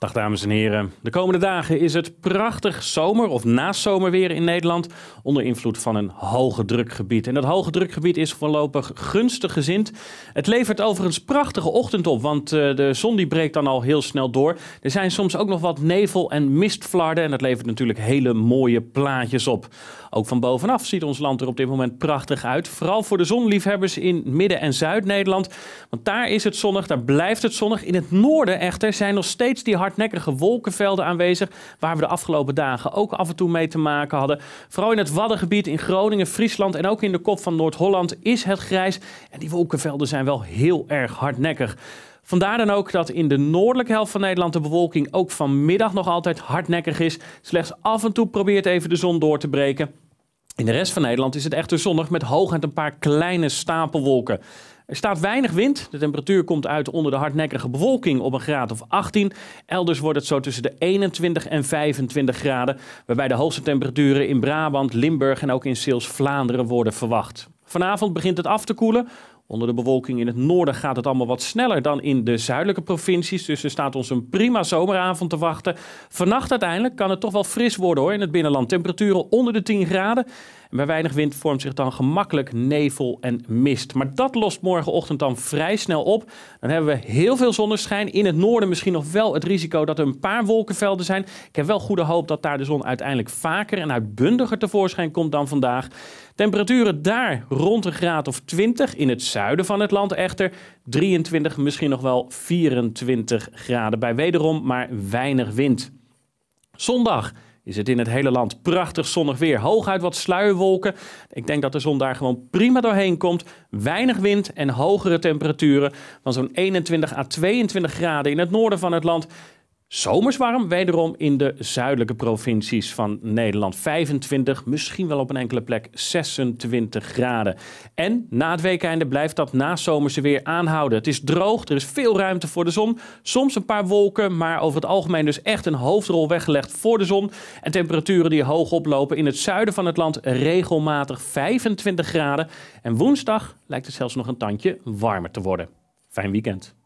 Dag dames en heren. De komende dagen is het prachtig zomer of nazomerweer in Nederland onder invloed van een hoge drukgebied. En dat hoge drukgebied is voorlopig gunstig gezind. Het levert overigens prachtige ochtend op, want eh, de zon die breekt dan al heel snel door. Er zijn soms ook nog wat nevel- en mistflarden en dat levert natuurlijk hele mooie plaatjes op. Ook van bovenaf ziet ons land er op dit moment prachtig uit. Vooral voor de zonliefhebbers in Midden- en Zuid-Nederland. Want daar is het zonnig, daar blijft het zonnig. In het noorden echter zijn nog steeds die harde hardnekkige wolkenvelden aanwezig, waar we de afgelopen dagen ook af en toe mee te maken hadden. Vooral in het Waddengebied, in Groningen, Friesland en ook in de kop van Noord-Holland is het grijs. En die wolkenvelden zijn wel heel erg hardnekkig. Vandaar dan ook dat in de noordelijke helft van Nederland de bewolking ook vanmiddag nog altijd hardnekkig is. Slechts af en toe probeert even de zon door te breken. In de rest van Nederland is het echter zonnig met hooguit een paar kleine stapelwolken. Er staat weinig wind. De temperatuur komt uit onder de hardnekkige bewolking op een graad of 18. Elders wordt het zo tussen de 21 en 25 graden, waarbij de hoogste temperaturen in Brabant, Limburg en ook in sils vlaanderen worden verwacht. Vanavond begint het af te koelen. Onder de bewolking in het noorden gaat het allemaal wat sneller dan in de zuidelijke provincies. Dus er staat ons een prima zomeravond te wachten. Vannacht uiteindelijk kan het toch wel fris worden hoor in het binnenland. Temperaturen onder de 10 graden. En bij weinig wind vormt zich dan gemakkelijk nevel en mist. Maar dat lost morgenochtend dan vrij snel op. Dan hebben we heel veel zonneschijn. In het noorden misschien nog wel het risico dat er een paar wolkenvelden zijn. Ik heb wel goede hoop dat daar de zon uiteindelijk vaker en uitbundiger tevoorschijn komt dan vandaag. Temperaturen daar rond een graad of 20. In het zuiden van het land echter 23, misschien nog wel 24 graden. Bij wederom maar weinig wind. Zondag is het in het hele land prachtig zonnig weer. Hooguit wat sluierwolken. Ik denk dat de zon daar gewoon prima doorheen komt. Weinig wind en hogere temperaturen van zo'n 21 à 22 graden in het noorden van het land. Zomers warm, wederom in de zuidelijke provincies van Nederland. 25, misschien wel op een enkele plek 26 graden. En na het weekende blijft dat zomerse weer aanhouden. Het is droog, er is veel ruimte voor de zon. Soms een paar wolken, maar over het algemeen dus echt een hoofdrol weggelegd voor de zon. En temperaturen die hoog oplopen in het zuiden van het land regelmatig 25 graden. En woensdag lijkt het zelfs nog een tandje warmer te worden. Fijn weekend.